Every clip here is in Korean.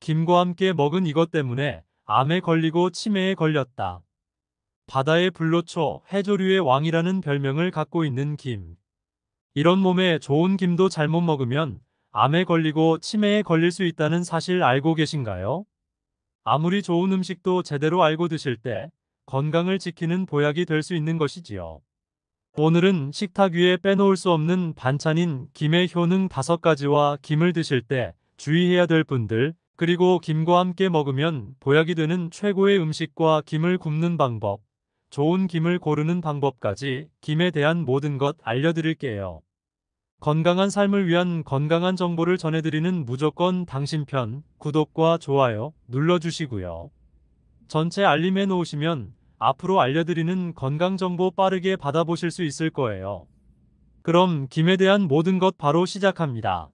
김과 함께 먹은 이것 때문에 암에 걸리고 치매에 걸렸다. 바다의 불로초 해조류의 왕이라는 별명을 갖고 있는 김. 이런 몸에 좋은 김도 잘못 먹으면 암에 걸리고 치매에 걸릴 수 있다는 사실 알고 계신가요? 아무리 좋은 음식도 제대로 알고 드실 때 건강을 지키는 보약이 될 수 있는 것이지요. 오늘은 식탁 위에 빼놓을 수 없는 반찬인 김의 효능 5가지와 김을 드실 때 주의해야 될 분들 그리고 김과 함께 먹으면 보약이 되는 최고의 음식과 김을 굽는 방법, 좋은 김을 고르는 방법까지 김에 대한 모든 것 알려드릴게요. 건강한 삶을 위한 건강한 정보를 전해드리는 무조건 당신 편 구독과 좋아요 눌러주시고요. 전체 알림해 놓으시면 앞으로 알려드리는 건강 정보 빠르게 받아보실 수 있을 거예요. 그럼 김에 대한 모든 것 바로 시작합니다.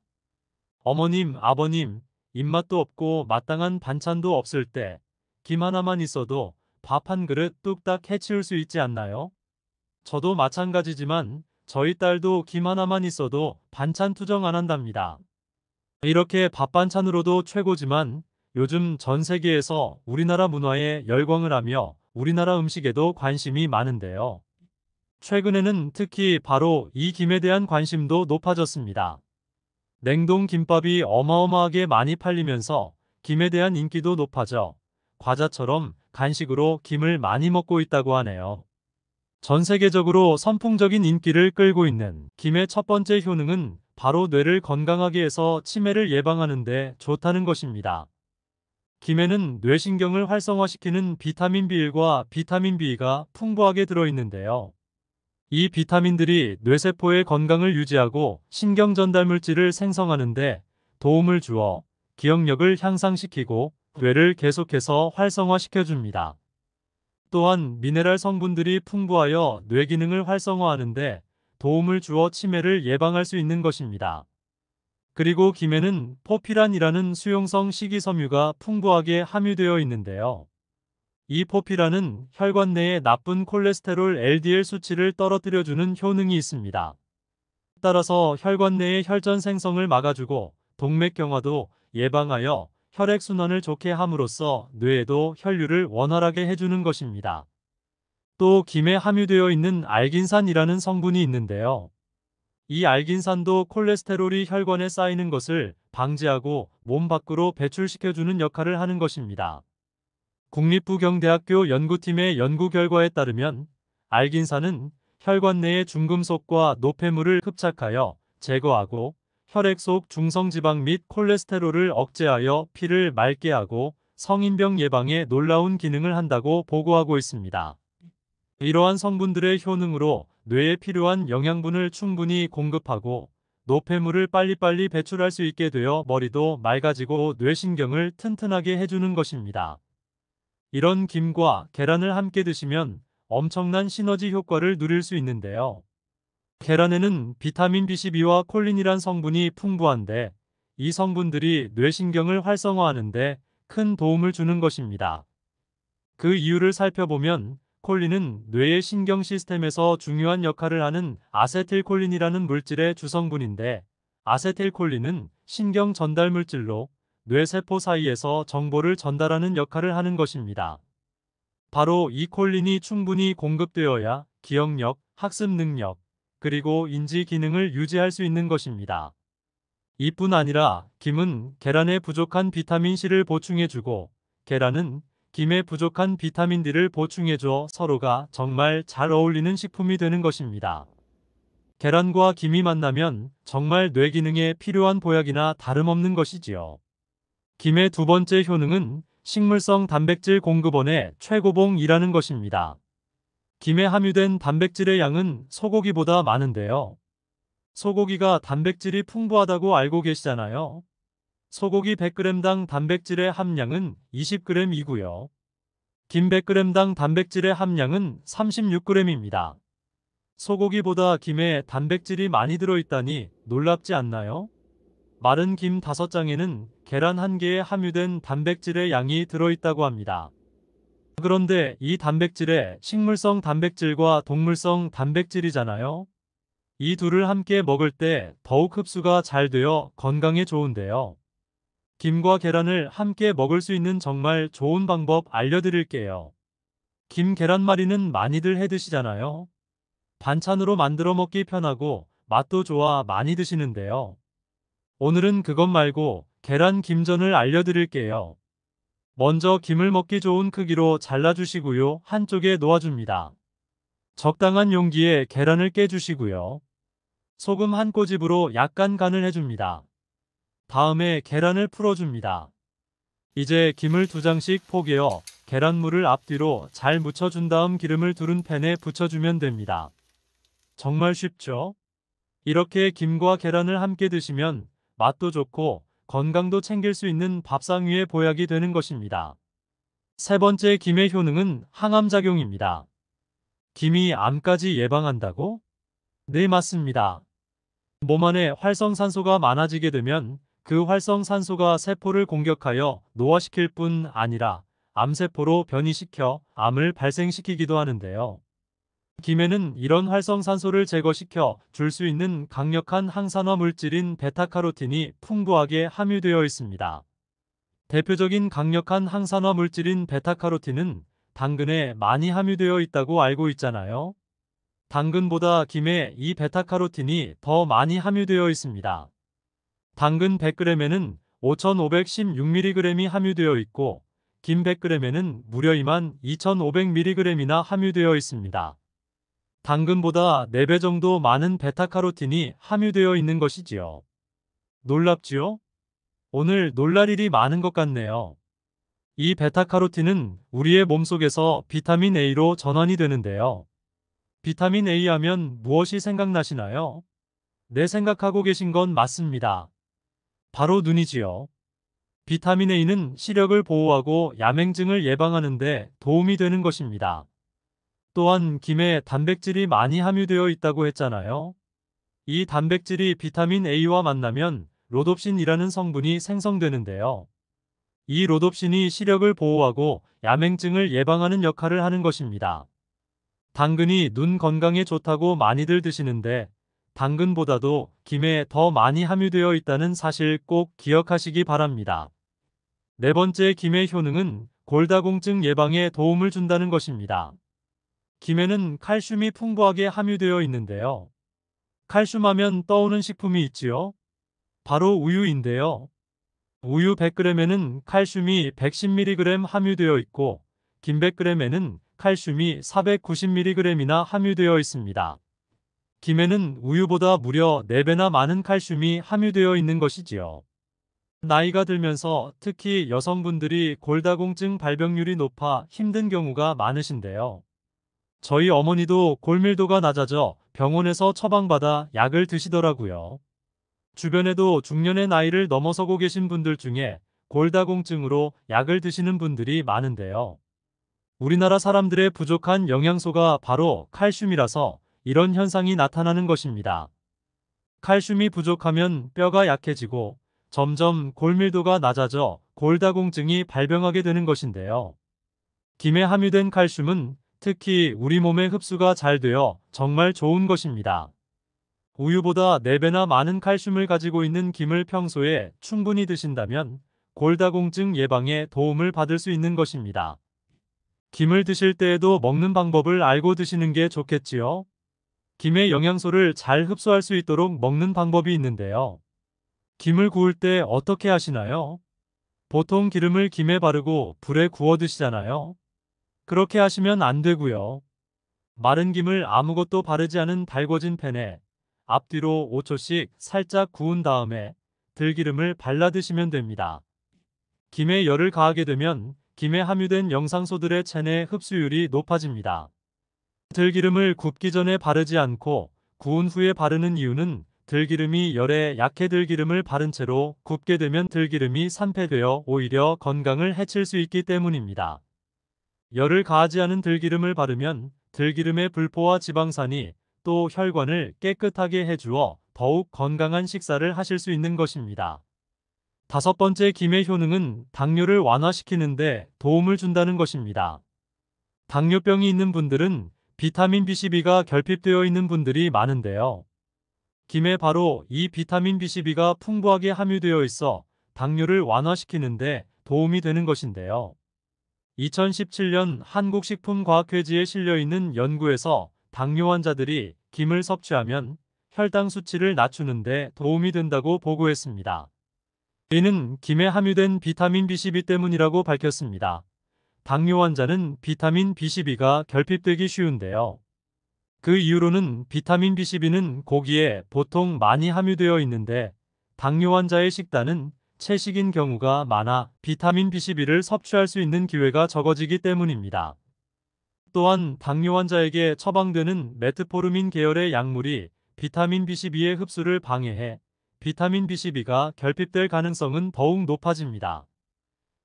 어머님, 아버님, 입맛도 없고 마땅한 반찬도 없을 때 김 하나만 있어도 밥 한 그릇 뚝딱 해치울 수 있지 않나요? 저도 마찬가지지만 저희 딸도 김 하나만 있어도 반찬 투정 안 한답니다. 이렇게 밥 반찬으로도 최고지만 요즘 전 세계에서 우리나라 문화에 열광을 하며 우리나라 음식에도 관심이 많은데요. 최근에는 특히 바로 이 김에 대한 관심도 높아졌습니다. 냉동 김밥이 어마어마하게 많이 팔리면서 김에 대한 인기도 높아져 과자처럼 간식으로 김을 많이 먹고 있다고 하네요. 전 세계적으로 선풍적인 인기를 끌고 있는 김의 첫 번째 효능은 바로 뇌를 건강하게 해서 치매를 예방하는 데 좋다는 것입니다. 김에는 뇌신경을 활성화시키는 비타민 B1과 비타민 B가 풍부하게 들어있는데요. 이 비타민들이 뇌세포의 건강을 유지하고 신경전달물질을 생성하는데 도움을 주어 기억력을 향상시키고 뇌를 계속해서 활성화시켜줍니다. 또한 미네랄 성분들이 풍부하여 뇌 기능을 활성화하는데 도움을 주어 치매를 예방할 수 있는 것입니다. 그리고 김에는 포피란이라는 수용성 식이섬유가 풍부하게 함유되어 있는데요. 이 포피라는 혈관 내의 나쁜 콜레스테롤 LDL 수치를 떨어뜨려주는 효능이 있습니다. 따라서 혈관 내의 혈전 생성을 막아주고 동맥경화도 예방하여 혈액순환을 좋게 함으로써 뇌에도 혈류를 원활하게 해주는 것입니다. 또 김에 함유되어 있는 알긴산이라는 성분이 있는데요. 이 알긴산도 콜레스테롤이 혈관에 쌓이는 것을 방지하고 몸 밖으로 배출시켜주는 역할을 하는 것입니다. 국립부경대학교 연구팀의 연구 결과에 따르면 알긴산은 혈관 내의 중금속과 노폐물을 흡착하여 제거하고 혈액 속 중성지방 및 콜레스테롤을 억제하여 피를 맑게 하고 성인병 예방에 놀라운 기능을 한다고 보고하고 있습니다. 이러한 성분들의 효능으로 뇌에 필요한 영양분을 충분히 공급하고 노폐물을 빨리빨리 배출할 수 있게 되어 머리도 맑아지고 뇌신경을 튼튼하게 해주는 것입니다. 이런 김과 계란을 함께 드시면 엄청난 시너지 효과를 누릴 수 있는데요. 계란에는 비타민 B12와 콜린이란 성분이 풍부한데 이 성분들이 뇌신경을 활성화하는데 큰 도움을 주는 것입니다. 그 이유를 살펴보면 콜린은 뇌의 신경 시스템에서 중요한 역할을 하는 아세틸콜린이라는 물질의 주성분인데 아세틸콜린은 신경 전달 물질로 뇌세포 사이에서 정보를 전달하는 역할을 하는 것입니다. 바로 이 콜린이 충분히 공급되어야 기억력, 학습 능력, 그리고 인지 기능을 유지할 수 있는 것입니다. 이뿐 아니라 김은 계란에 부족한 비타민C를 보충해주고 계란은 김에 부족한 비타민 D를 보충해줘 서로가 정말 잘 어울리는 식품이 되는 것입니다. 계란과 김이 만나면 정말 뇌기능에 필요한 보약이나 다름없는 것이지요. 김의 두 번째 효능은 식물성 단백질 공급원의 최고봉이라는 것입니다. 김에 함유된 단백질의 양은 소고기보다 많은데요. 소고기가 단백질이 풍부하다고 알고 계시잖아요. 소고기 100g당 단백질의 함량은 20g이고요. 김 100g당 단백질의 함량은 36g입니다. 소고기보다 김에 단백질이 많이 들어있다니 놀랍지 않나요? 마른 김 5장에는 계란 1개에 함유된 단백질의 양이 들어있다고 합니다. 그런데 이 단백질에 식물성 단백질과 동물성 단백질이잖아요. 이 둘을 함께 먹을 때 더욱 흡수가 잘 되어 건강에 좋은데요. 김과 계란을 함께 먹을 수 있는 정말 좋은 방법 알려드릴게요. 김 계란말이는 많이들 해 드시잖아요. 반찬으로 만들어 먹기 편하고 맛도 좋아 많이 드시는데요. 오늘은 그것 말고 계란 김전을 알려드릴게요. 먼저 김을 먹기 좋은 크기로 잘라주시고요. 한쪽에 놓아줍니다. 적당한 용기에 계란을 깨주시고요. 소금 한 꼬집으로 약간 간을 해줍니다. 다음에 계란을 풀어줍니다. 이제 김을 두 장씩 포개어 계란물을 앞뒤로 잘 묻혀준 다음 기름을 두른 팬에 붙여주면 됩니다. 정말 쉽죠? 이렇게 김과 계란을 함께 드시면 맛도 좋고 건강도 챙길 수 있는 밥상 위의 보약이 되는 것입니다. 세 번째 김의 효능은 항암작용입니다. 김이 암까지 예방한다고? 네 맞습니다. 몸 안에 활성산소가 많아지게 되면 그 활성산소가 세포를 공격하여 노화시킬 뿐 아니라 암세포로 변이시켜 암을 발생시키기도 하는데요. 김에는 이런 활성산소를 제거시켜 줄 수 있는 강력한 항산화 물질인 베타카로틴이 풍부하게 함유되어 있습니다. 대표적인 강력한 항산화 물질인 베타카로틴은 당근에 많이 함유되어 있다고 알고 있잖아요. 당근보다 김에 이 베타카로틴이 더 많이 함유되어 있습니다. 당근 100g에는 5,516mg이 함유되어 있고 김 100g에는 무려 2 2,500mg이나 함유되어 있습니다. 당근보다 4배 정도 많은 베타카로틴이 함유되어 있는 것이지요. 놀랍지요? 오늘 놀랄 일이 많은 것 같네요. 이 베타카로틴은 우리의 몸속에서 비타민 A로 전환이 되는데요. 비타민 A 하면 무엇이 생각나시나요? 내 네, 생각하고 계신 건 맞습니다. 바로 눈이지요. 비타민 A는 시력을 보호하고 야맹증을 예방하는데 도움이 되는 것입니다. 또한 김에 단백질이 많이 함유되어 있다고 했잖아요. 이 단백질이 비타민 A와 만나면 로돕신이라는 성분이 생성되는데요. 이 로돕신이 시력을 보호하고 야맹증을 예방하는 역할을 하는 것입니다. 당근이 눈 건강에 좋다고 많이들 드시는데 당근보다도 김에 더 많이 함유되어 있다는 사실 꼭 기억하시기 바랍니다. 네 번째 김의 효능은 골다공증 예방에 도움을 준다는 것입니다. 김에는 칼슘이 풍부하게 함유되어 있는데요. 칼슘하면 떠오는 식품이 있지요. 바로 우유인데요. 우유 100g에는 칼슘이 110mg 함유되어 있고 김 100g에는 칼슘이 490mg이나 함유되어 있습니다. 김에는 우유보다 무려 4배나 많은 칼슘이 함유되어 있는 것이지요. 나이가 들면서 특히 여성분들이 골다공증 발병률이 높아 힘든 경우가 많으신데요. 저희 어머니도 골밀도가 낮아져 병원에서 처방받아 약을 드시더라고요. 주변에도 중년의 나이를 넘어서고 계신 분들 중에 골다공증으로 약을 드시는 분들이 많은데요. 우리나라 사람들의 부족한 영양소가 바로 칼슘이라서 이런 현상이 나타나는 것입니다. 칼슘이 부족하면 뼈가 약해지고 점점 골밀도가 낮아져 골다공증이 발병하게 되는 것인데요. 김에 함유된 칼슘은 특히 우리 몸에 흡수가 잘 되어 정말 좋은 것입니다. 우유보다 4배나 많은 칼슘을 가지고 있는 김을 평소에 충분히 드신다면 골다공증 예방에 도움을 받을 수 있는 것입니다. 김을 드실 때에도 먹는 방법을 알고 드시는 게 좋겠지요. 김의 영양소를 잘 흡수할 수 있도록 먹는 방법이 있는데요. 김을 구울 때 어떻게 하시나요? 보통 기름을 김에 바르고 불에 구워 드시잖아요. 그렇게 하시면 안 되고요. 마른 김을 아무것도 바르지 않은 달궈진 팬에 앞뒤로 5초씩 살짝 구운 다음에 들기름을 발라 드시면 됩니다. 김에 열을 가하게 되면 김에 함유된 영상소들의 체내 흡수율이 높아집니다. 들기름을 굽기 전에 바르지 않고 구운 후에 바르는 이유는 들기름이 열에 약해 들기름을 바른 채로 굽게 되면 들기름이 산패되어 오히려 건강을 해칠 수 있기 때문입니다. 열을 가하지 않은 들기름을 바르면 들기름의 불포와 지방산이 또 혈관을 깨끗하게 해주어 더욱 건강한 식사를 하실 수 있는 것입니다. 다섯 번째 김의 효능은 당뇨를 완화시키는데 도움을 준다는 것입니다. 당뇨병이 있는 분들은 비타민 B12가 결핍되어 있는 분들이 많은데요. 김에 바로 이 비타민 B12가 풍부하게 함유되어 있어 당뇨를 완화시키는데 도움이 되는 것인데요. 2017년 한국식품과학회지에 실려있는 연구에서 당뇨 환자들이 김을 섭취하면 혈당 수치를 낮추는 데 도움이 된다고 보고했습니다. 이는 김에 함유된 비타민 B12 때문이라고 밝혔습니다. 당뇨 환자는 비타민 B12가 결핍되기 쉬운데요. 그 이유로는 비타민 B12는 고기에 보통 많이 함유되어 있는데 당뇨 환자의 식단은 채식인 경우가 많아 비타민 B12를 섭취할 수 있는 기회가 적어지기 때문입니다. 또한 당뇨 환자에게 처방되는 메트포르민 계열의 약물이 비타민 B12의 흡수를 방해해 비타민 B12가 결핍될 가능성은 더욱 높아집니다.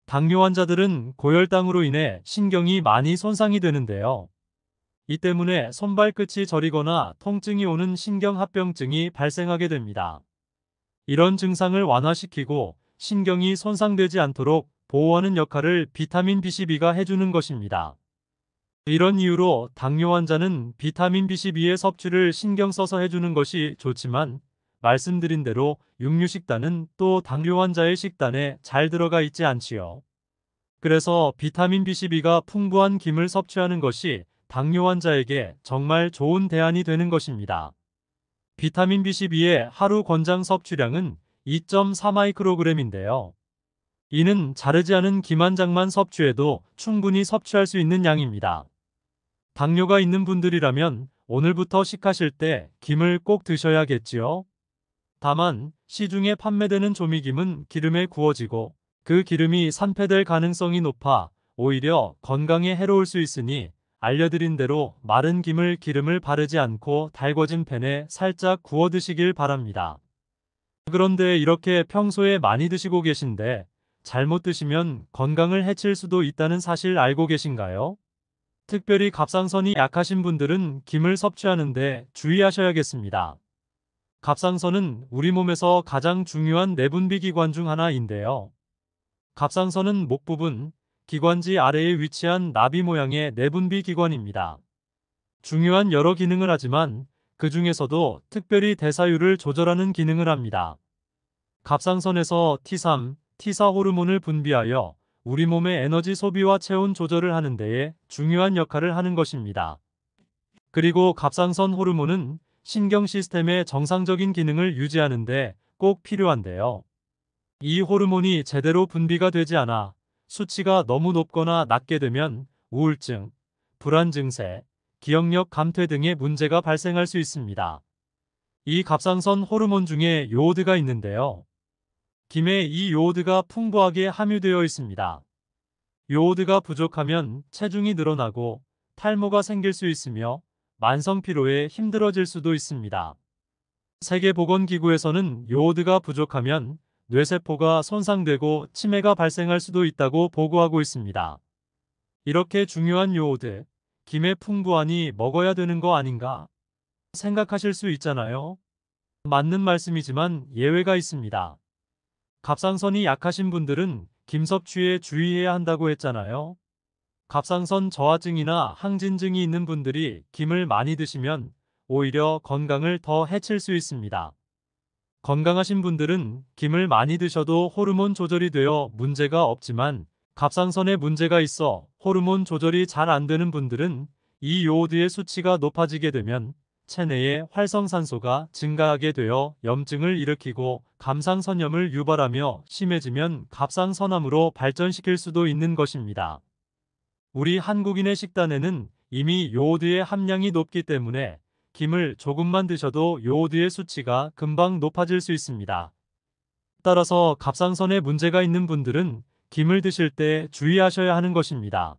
당뇨 환자들은 고혈당으로 인해 신경이 많이 손상이 되는데요. 이 때문에 손발끝이 저리거나 통증이 오는 신경합병증이 발생하게 됩니다. 이런 증상을 완화시키고 신경이 손상되지 않도록 보호하는 역할을 비타민 B12가 해주는 것입니다. 이런 이유로 당뇨 환자는 비타민 B12의 섭취를 신경 써서 해주는 것이 좋지만 말씀드린 대로 육류 식단은 또 당뇨 환자의 식단에 잘 들어가 있지 않지요. 그래서 비타민 B12가 풍부한 김을 섭취하는 것이 당뇨 환자에게 정말 좋은 대안이 되는 것입니다. 비타민 B12의 하루 권장 섭취량은 2.4마이크로그램인데요. 이는 자르지 않은 기만장만 섭취해도 충분히 섭취할 수 있는 양입니다. 당뇨가 있는 분들이라면 오늘부터 식하실 때 김을 꼭 드셔야겠지요. 다만 시중에 판매되는 조미김은 기름에 구워지고 그 기름이 산패될 가능성이 높아 오히려 건강에 해로울 수 있으니 알려드린 대로 마른 김을 기름을 바르지 않고 달궈진 팬에 살짝 구워 드시길 바랍니다. 그런데 이렇게 평소에 많이 드시고 계신데 잘못 드시면 건강을 해칠 수도 있다는 사실 알고 계신가요? 특별히 갑상선이 약하신 분들은 김을 섭취하는데 주의하셔야겠습니다. 갑상선은 우리 몸에서 가장 중요한 내분비 기관 중 하나인데요. 갑상선은 목 부분, 기관지 아래에 위치한 나비 모양의 내분비 기관입니다. 중요한 여러 기능을 하지만 그 중에서도 특별히 대사율을 조절하는 기능을 합니다. 갑상선에서 T3, T4 호르몬을 분비하여 우리 몸의 에너지 소비와 체온 조절을 하는 데에 중요한 역할을 하는 것입니다. 그리고 갑상선 호르몬은 신경 시스템의 정상적인 기능을 유지하는데 꼭 필요한데요. 이 호르몬이 제대로 분비가 되지 않아 수치가 너무 높거나 낮게 되면 우울증, 불안 증세, 기억력 감퇴 등의 문제가 발생할 수 있습니다. 이 갑상선 호르몬 중에 요오드가 있는데요. 김에 이 요오드가 풍부하게 함유되어 있습니다. 요오드가 부족하면 체중이 늘어나고 탈모가 생길 수 있으며 만성 피로에 힘들어질 수도 있습니다. 세계보건기구에서는 요오드가 부족하면 뇌세포가 손상되고 치매가 발생할 수도 있다고 보고하고 있습니다. 이렇게 중요한 요오드, 김에 풍부하니 먹어야 되는 거 아닌가 생각하실 수 있잖아요. 맞는 말씀이지만 예외가 있습니다. 갑상선이 약하신 분들은 김섭취에 주의해야 한다고 했잖아요. 갑상선 저하증이나 항진증이 있는 분들이 김을 많이 드시면 오히려 건강을 더 해칠 수 있습니다. 건강하신 분들은 김을 많이 드셔도 호르몬 조절이 되어 문제가 없지만 갑상선에 문제가 있어 호르몬 조절이 잘 안 되는 분들은 이 요오드의 수치가 높아지게 되면 체내의 활성산소가 증가하게 되어 염증을 일으키고 감상선염을 유발하며 심해지면 갑상선암으로 발전시킬 수도 있는 것입니다. 우리 한국인의 식단에는 이미 요오드의 함량이 높기 때문에 김을 조금만 드셔도 요오드의 수치가 금방 높아질 수 있습니다. 따라서 갑상선에 문제가 있는 분들은 김을 드실 때 주의하셔야 하는 것입니다.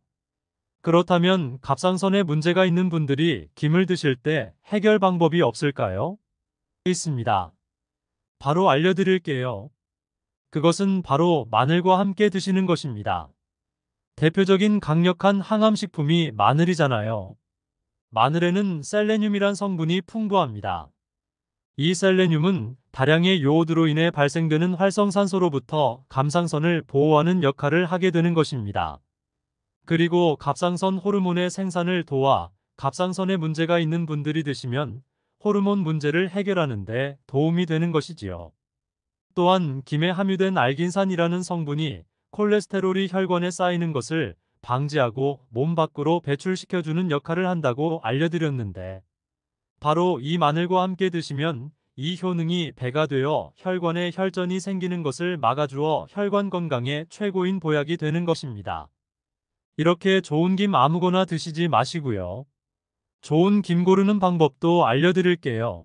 그렇다면 갑상선에 문제가 있는 분들이 김을 드실 때 해결 방법이 없을까요? 있습니다. 바로 알려드릴게요. 그것은 바로 마늘과 함께 드시는 것입니다. 대표적인 강력한 항암식품이 마늘이잖아요. 마늘에는 셀레늄이란 성분이 풍부합니다. 이 셀레늄은 다량의 요오드로 인해 발생되는 활성산소로부터 감상선을 보호하는 역할을 하게 되는 것입니다. 그리고 갑상선 호르몬의 생산을 도와 갑상선에 문제가 있는 분들이 드시면 호르몬 문제를 해결하는 데 도움이 되는 것이지요. 또한 김에 함유된 알긴산이라는 성분이 콜레스테롤이 혈관에 쌓이는 것을 방지하고 몸 밖으로 배출시켜주는 역할을 한다고 알려드렸는데 바로 이 마늘과 함께 드시면 이 효능이 배가 되어 혈관에 혈전이 생기는 것을 막아주어 혈관 건강에 최고인 보약이 되는 것입니다. 이렇게 좋은 김 아무거나 드시지 마시고요. 좋은 김 고르는 방법도 알려드릴게요.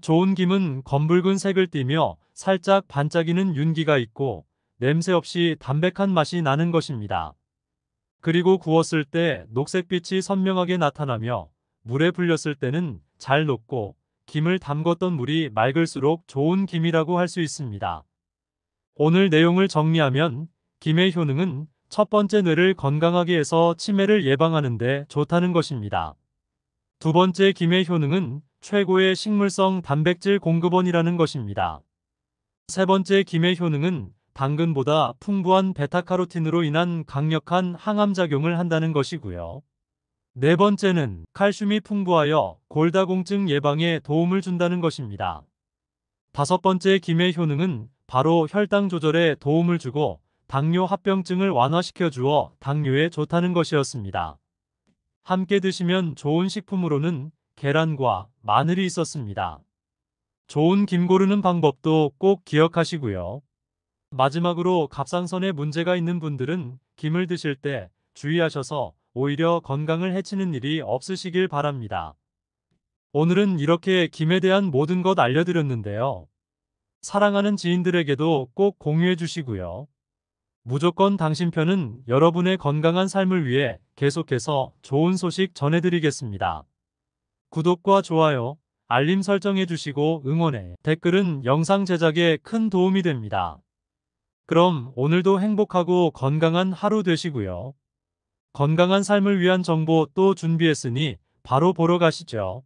좋은 김은 검붉은 색을 띠며 살짝 반짝이는 윤기가 있고 냄새 없이 담백한 맛이 나는 것입니다. 그리고 구웠을 때 녹색빛이 선명하게 나타나며 물에 불렸을 때는 잘 녹고 김을 담궜던 물이 맑을수록 좋은 김이라고 할 수 있습니다. 오늘 내용을 정리하면 김의 효능은 첫 번째 뇌를 건강하게 해서 치매를 예방하는 데 좋다는 것입니다. 두 번째 김의 효능은 최고의 식물성 단백질 공급원이라는 것입니다. 세 번째 김의 효능은 당근보다 풍부한 베타카로틴으로 인한 강력한 항암작용을 한다는 것이고요. 네 번째는 칼슘이 풍부하여 골다공증 예방에 도움을 준다는 것입니다. 다섯 번째 김의 효능은 바로 혈당 조절에 도움을 주고 당뇨 합병증을 완화시켜 주어 당뇨에 좋다는 것이었습니다. 함께 드시면 좋은 식품으로는 계란과 마늘이 있었습니다. 좋은 김 고르는 방법도 꼭 기억하시고요. 마지막으로 갑상선에 문제가 있는 분들은 김을 드실 때 주의하셔서 오히려 건강을 해치는 일이 없으시길 바랍니다. 오늘은 이렇게 김에 대한 모든 것 알려드렸는데요. 사랑하는 지인들에게도 꼭 공유해 주시고요. 무조건 당신 편은 여러분의 건강한 삶을 위해 계속해서 좋은 소식 전해드리겠습니다. 구독과 좋아요, 알림 설정해 주시고 응원해 댓글은 영상 제작에 큰 도움이 됩니다. 그럼 오늘도 행복하고 건강한 하루 되시고요. 건강한 삶을 위한 정보 또 준비했으니 바로 보러 가시죠.